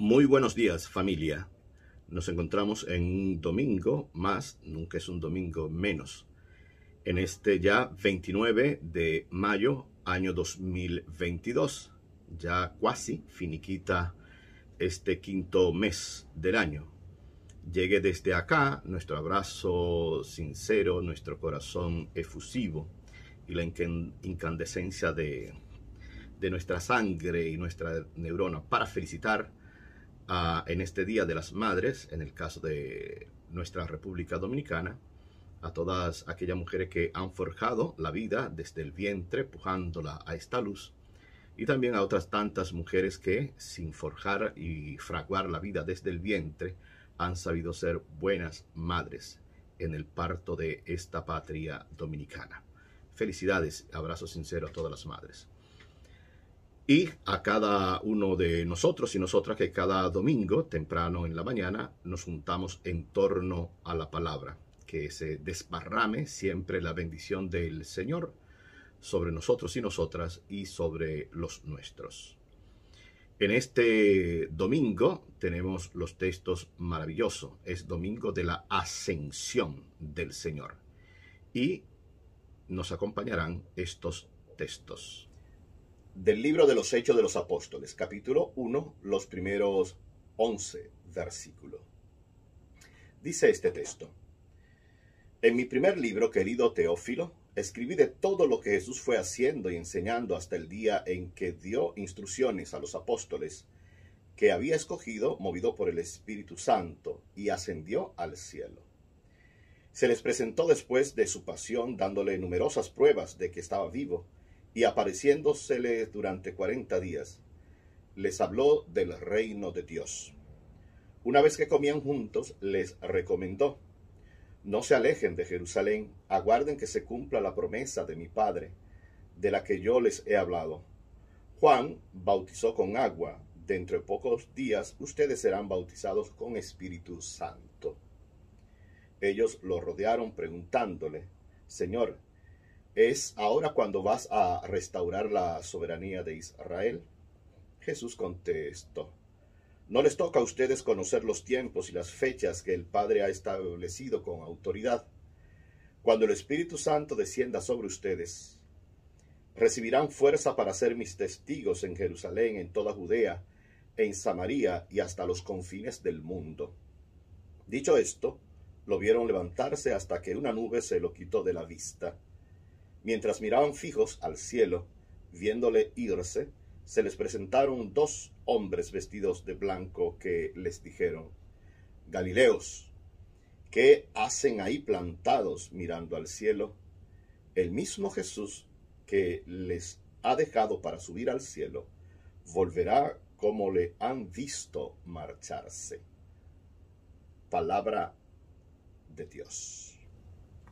Muy buenos días familia. Nos encontramos en un domingo más, nunca es un domingo menos, en este ya 29 de mayo año 2022. Ya casi finiquita este quinto mes del año. Llegue desde acá nuestro abrazo sincero, nuestro corazón efusivo y la incandescencia de, de nuestra sangre y nuestra neurona para felicitar en este Día de las Madres, en el caso de nuestra República Dominicana, a todas aquellas mujeres que han forjado la vida desde el vientre, pujándola a esta luz, y también a otras tantas mujeres que, sin forjar y fraguar la vida desde el vientre, han sabido ser buenas madres en el parto de esta patria dominicana. Felicidades, abrazo sincero a todas las madres y a cada uno de nosotros y nosotras que cada domingo temprano en la mañana nos juntamos en torno a la palabra, que se desparrame siempre la bendición del Señor sobre nosotros y nosotras y sobre los nuestros. En este domingo tenemos los textos maravillosos. Es domingo de la ascensión del Señor. Y nos acompañarán estos textos del libro de los Hechos de los Apóstoles, capítulo 1, los primeros 11 versículos. Dice este texto, En mi primer libro, querido Teófilo, escribí de todo lo que Jesús fue haciendo y enseñando hasta el día en que dio instrucciones a los apóstoles que había escogido, movido por el Espíritu Santo, y ascendió al cielo. Se les presentó después de su pasión dándole numerosas pruebas de que estaba vivo, y apareciéndoseles durante cuarenta días, les habló del reino de Dios. Una vez que comían juntos, les recomendó, no se alejen de Jerusalén, aguarden que se cumpla la promesa de mi Padre, de la que yo les he hablado. Juan bautizó con agua, dentro de pocos días ustedes serán bautizados con Espíritu Santo. Ellos lo rodearon preguntándole, Señor, es ahora cuando vas a restaurar la soberanía de Israel. Jesús contestó, no les toca a ustedes conocer los tiempos y las fechas que el Padre ha establecido con autoridad. Cuando el Espíritu Santo descienda sobre ustedes, recibirán fuerza para ser mis testigos en Jerusalén, en toda Judea, en Samaria y hasta los confines del mundo. Dicho esto, lo vieron levantarse hasta que una nube se lo quitó de la vista. Mientras miraban fijos al cielo, viéndole irse, se les presentaron dos hombres vestidos de blanco que les dijeron, Galileos, ¿qué hacen ahí plantados mirando al cielo? El mismo Jesús que les ha dejado para subir al cielo, volverá como le han visto marcharse. Palabra de Dios.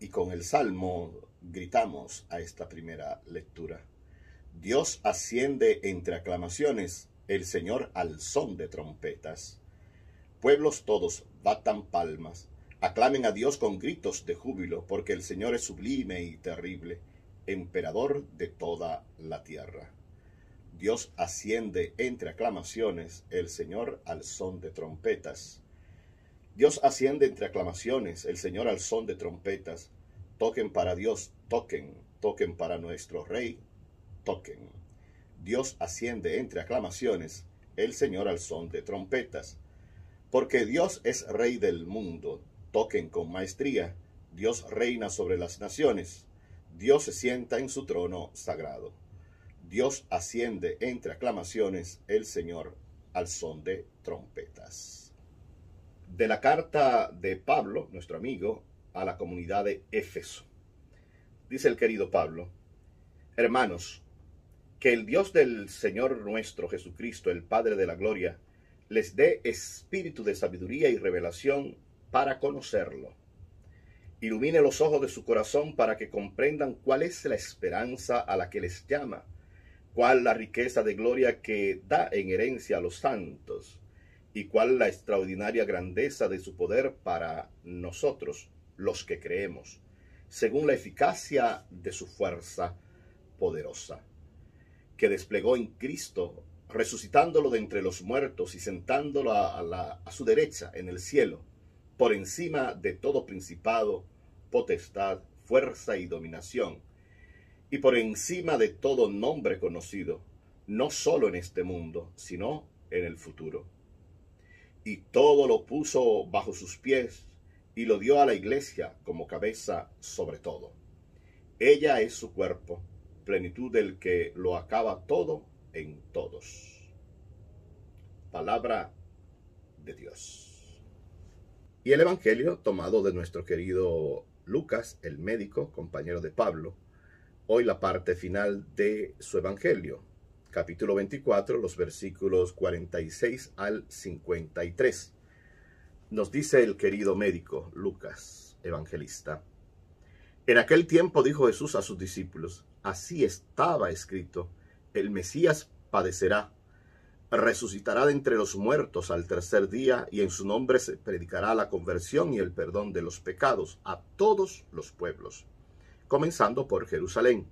Y con el Salmo gritamos a esta primera lectura. Dios asciende entre aclamaciones, el Señor al son de trompetas. Pueblos todos batan palmas, aclamen a Dios con gritos de júbilo, porque el Señor es sublime y terrible, emperador de toda la tierra. Dios asciende entre aclamaciones, el Señor al son de trompetas. Dios asciende entre aclamaciones, el Señor al son de trompetas Toquen para Dios, toquen, toquen para nuestro Rey, toquen. Dios asciende entre aclamaciones, el Señor al son de trompetas. Porque Dios es Rey del mundo, toquen con maestría, Dios reina sobre las naciones, Dios se sienta en su trono sagrado. Dios asciende entre aclamaciones, el Señor al son de trompetas. De la carta de Pablo, nuestro amigo, a la comunidad de Éfeso. Dice el querido Pablo, hermanos, que el Dios del Señor nuestro Jesucristo, el Padre de la Gloria, les dé espíritu de sabiduría y revelación para conocerlo. Ilumine los ojos de su corazón para que comprendan cuál es la esperanza a la que les llama, cuál la riqueza de gloria que da en herencia a los santos, y cuál la extraordinaria grandeza de su poder para nosotros los que creemos, según la eficacia de su fuerza poderosa, que desplegó en Cristo, resucitándolo de entre los muertos y sentándolo a, su derecha en el cielo, por encima de todo principado, potestad, fuerza y dominación, y por encima de todo nombre conocido, no solo en este mundo, sino en el futuro. Y todo lo puso bajo sus pies, y lo dio a la iglesia como cabeza sobre todo. Ella es su cuerpo, plenitud del que lo acaba todo en todos. Palabra de Dios. Y el Evangelio, tomado de nuestro querido Lucas, el médico, compañero de Pablo, hoy la parte final de su Evangelio, capítulo 24, los versículos 46 al 53. Nos dice el querido médico Lucas, evangelista. En aquel tiempo dijo Jesús a sus discípulos, así estaba escrito, el Mesías padecerá, resucitará de entre los muertos al tercer día y en su nombre se predicará la conversión y el perdón de los pecados a todos los pueblos, comenzando por Jerusalén.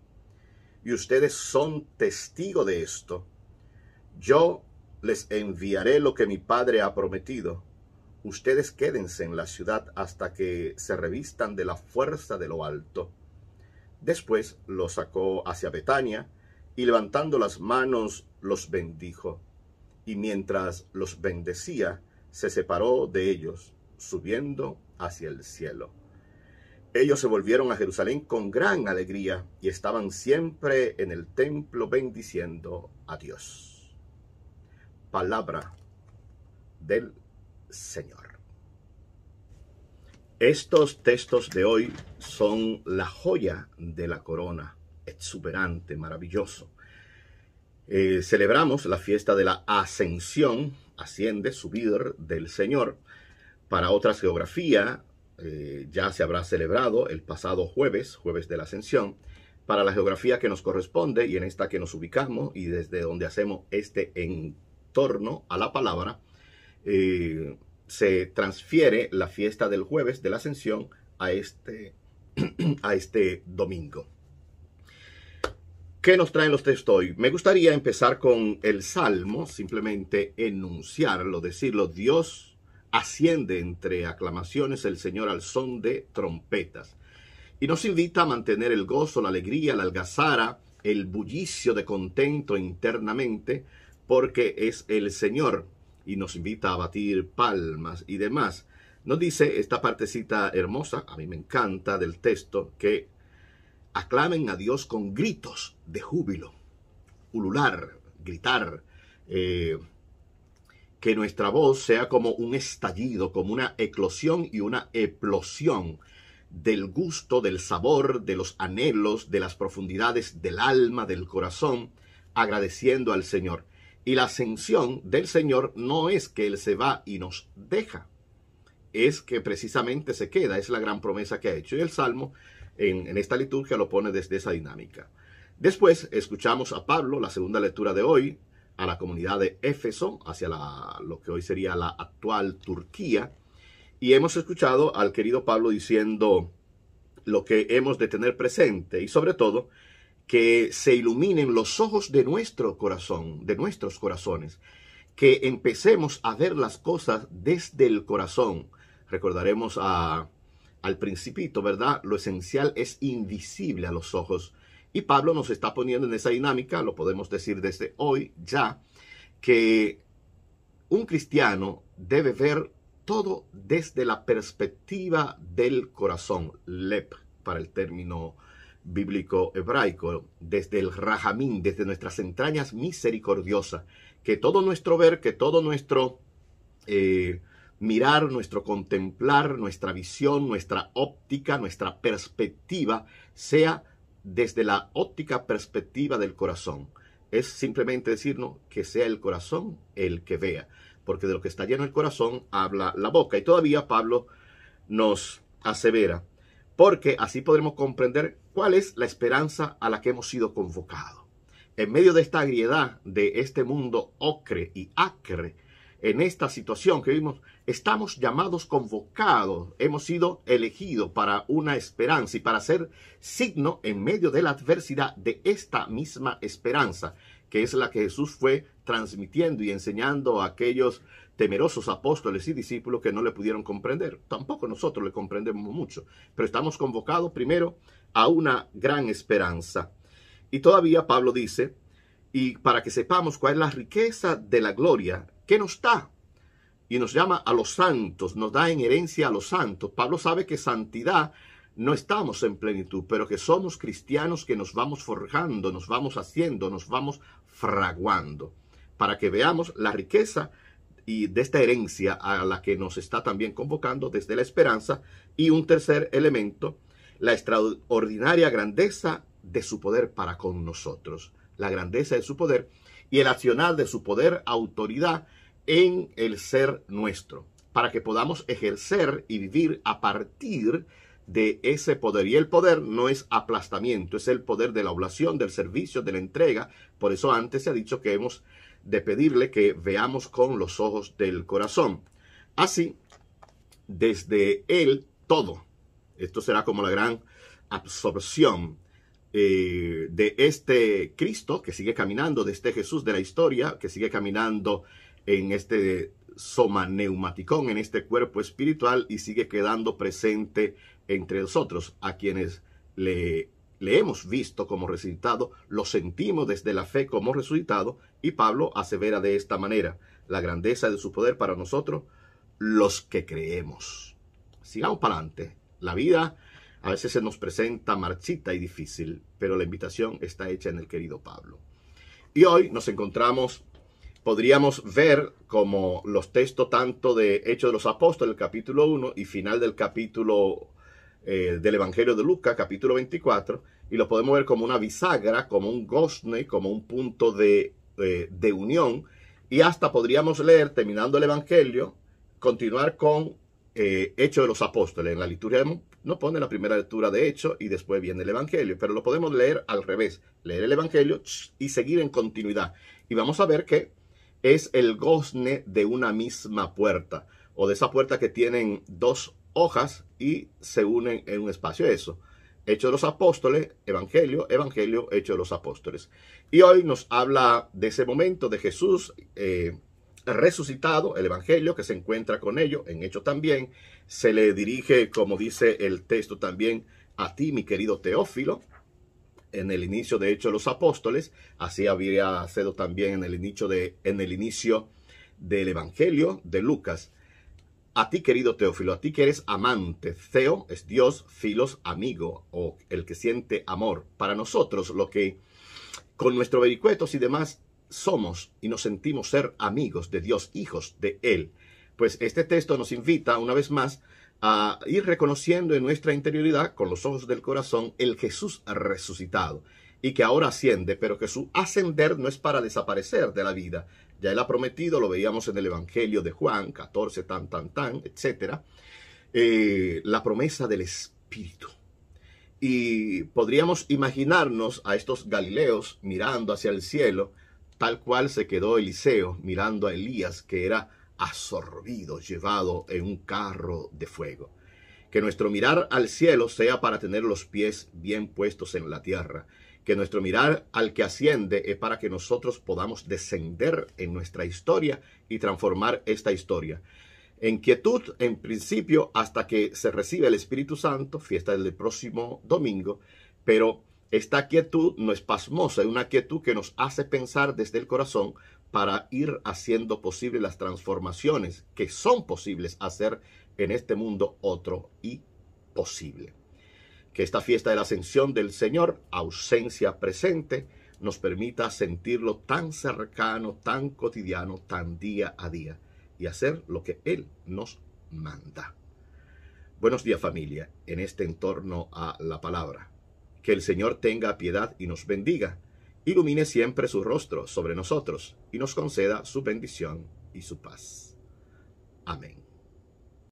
Y ustedes son testigo de esto. Yo les enviaré lo que mi Padre ha prometido, ustedes quédense en la ciudad hasta que se revistan de la fuerza de lo alto. Después los sacó hacia Betania, y levantando las manos los bendijo. Y mientras los bendecía, se separó de ellos, subiendo hacia el cielo. Ellos se volvieron a Jerusalén con gran alegría y estaban siempre en el templo bendiciendo a Dios. Palabra del Señor. Estos textos de hoy son la joya de la corona, exuberante, maravilloso. Eh, celebramos la fiesta de la ascensión, asciende, subir del Señor. Para otra geografía, eh, ya se habrá celebrado el pasado jueves, jueves de la ascensión, para la geografía que nos corresponde y en esta que nos ubicamos y desde donde hacemos este entorno a la palabra, eh, se transfiere la fiesta del jueves de la ascensión a este, a este domingo. ¿Qué nos traen los textos hoy? Me gustaría empezar con el Salmo, simplemente enunciarlo, decirlo, Dios asciende entre aclamaciones el Señor al son de trompetas y nos invita a mantener el gozo, la alegría, la algazara, el bullicio de contento internamente, porque es el Señor y nos invita a batir palmas y demás. Nos dice esta partecita hermosa, a mí me encanta, del texto, que aclamen a Dios con gritos de júbilo, ulular, gritar, eh, que nuestra voz sea como un estallido, como una eclosión y una eplosión del gusto, del sabor, de los anhelos, de las profundidades del alma, del corazón, agradeciendo al Señor. Y la ascensión del Señor no es que Él se va y nos deja, es que precisamente se queda, es la gran promesa que ha hecho. Y el Salmo en, esta liturgia lo pone desde esa dinámica. Después escuchamos a Pablo, la segunda lectura de hoy, a la comunidad de Éfeso, hacia lo que hoy sería la actual Turquía, y hemos escuchado al querido Pablo diciendo lo que hemos de tener presente y sobre todo que se iluminen los ojos de nuestro corazón, de nuestros corazones, que empecemos a ver las cosas desde el corazón. Recordaremos al principito, ¿verdad? Lo esencial es invisible a los ojos. Y Pablo nos está poniendo en esa dinámica, lo podemos decir desde hoy ya, que un cristiano debe ver todo desde la perspectiva del corazón, lep para el término bíblico hebraico, desde el rajamín, desde nuestras entrañas misericordiosa que todo nuestro ver, que todo nuestro eh, mirar, nuestro contemplar, nuestra visión, nuestra óptica, nuestra perspectiva, sea desde la óptica perspectiva del corazón. Es simplemente decirnos que sea el corazón el que vea, porque de lo que está lleno el corazón habla la boca. Y todavía Pablo nos asevera porque así podremos comprender cuál es la esperanza a la que hemos sido convocados. En medio de esta agriedad de este mundo ocre y acre, en esta situación que vimos, estamos llamados, convocados, hemos sido elegidos para una esperanza y para ser signo en medio de la adversidad de esta misma esperanza que es la que Jesús fue transmitiendo y enseñando a aquellos temerosos apóstoles y discípulos que no le pudieron comprender. Tampoco nosotros le comprendemos mucho, pero estamos convocados primero a una gran esperanza. Y todavía Pablo dice, y para que sepamos cuál es la riqueza de la gloria que nos da. Y nos llama a los santos, nos da en herencia a los santos. Pablo sabe que santidad no estamos en plenitud, pero que somos cristianos que nos vamos forjando, nos vamos haciendo, nos vamos fraguando, para que veamos la riqueza y de esta herencia a la que nos está también convocando desde la esperanza. Y un tercer elemento, la extraordinaria grandeza de su poder para con nosotros, la grandeza de su poder y el accionar de su poder, autoridad en el ser nuestro, para que podamos ejercer y vivir a partir de de ese poder. Y el poder no es aplastamiento, es el poder de la oblación, del servicio, de la entrega. Por eso antes se ha dicho que hemos de pedirle que veamos con los ojos del corazón. Así, desde él todo. Esto será como la gran absorción eh, de este Cristo que sigue caminando, de este Jesús de la historia, que sigue caminando en este soma neumaticón en este cuerpo espiritual y sigue quedando presente entre nosotros, a quienes le, hemos visto como resucitado, lo sentimos desde la fe como resucitado, y Pablo asevera de esta manera la grandeza de su poder para nosotros, los que creemos. Sigamos para adelante. La vida a veces se nos presenta marchita y difícil, pero la invitación está hecha en el querido Pablo. Y hoy nos encontramos, podríamos ver como los textos tanto de Hechos de los Apóstoles, el capítulo 1 y final del capítulo eh, del Evangelio de Lucas, capítulo 24, y lo podemos ver como una bisagra, como un gosne, como un punto de, unión, y hasta podríamos leer, terminando el Evangelio, continuar con eh, Hechos de los Apóstoles. En la liturgia no pone la primera lectura de Hechos y después viene el Evangelio, pero lo podemos leer al revés, leer el Evangelio y seguir en continuidad. Y vamos a ver que es el gozne de una misma puerta o de esa puerta que tienen dos hojas y se unen en un espacio. Eso. Hecho de los apóstoles, Evangelio, Evangelio, Hecho de los apóstoles. Y hoy nos habla de ese momento de Jesús eh, resucitado, el Evangelio que se encuentra con ellos, en Hecho también. Se le dirige, como dice el texto también, a ti, mi querido Teófilo, en el inicio de Hecho de los apóstoles. Así había sido también en el inicio, de, en el inicio del Evangelio de Lucas. A ti, querido Teófilo, a ti que eres amante, Theo es Dios, Filos, amigo o el que siente amor. Para nosotros, lo que con nuestro vericuetos y demás somos y nos sentimos ser amigos de Dios, hijos de Él. Pues este texto nos invita una vez más a ir reconociendo en nuestra interioridad, con los ojos del corazón, el Jesús resucitado y que ahora asciende, pero que su ascender no es para desaparecer de la vida. Ya él ha prometido, lo veíamos en el Evangelio de Juan 14, tan, tan, tan, etcétera, eh, la promesa del Espíritu. Y podríamos imaginarnos a estos Galileos mirando hacia el cielo, tal cual se quedó Eliseo mirando a Elías, que era absorbido, llevado en un carro de fuego. Que nuestro mirar al cielo sea para tener los pies bien puestos en la tierra. Que nuestro mirar al que asciende es para que nosotros podamos descender en nuestra historia y transformar esta historia. En quietud, en principio, hasta que se recibe el Espíritu Santo, fiesta del próximo domingo, pero esta quietud no es pasmosa, es una quietud que nos hace pensar desde el corazón para ir haciendo posible las transformaciones que son posibles hacer en este mundo otro y posible. Que esta fiesta de la ascensión del Señor, ausencia presente, nos permita sentirlo tan cercano, tan cotidiano, tan día a día y hacer lo que Él nos manda. Buenos días familia, en este entorno a la palabra. Que el Señor tenga piedad y nos bendiga, ilumine siempre su rostro sobre nosotros y nos conceda su bendición y su paz. Amén.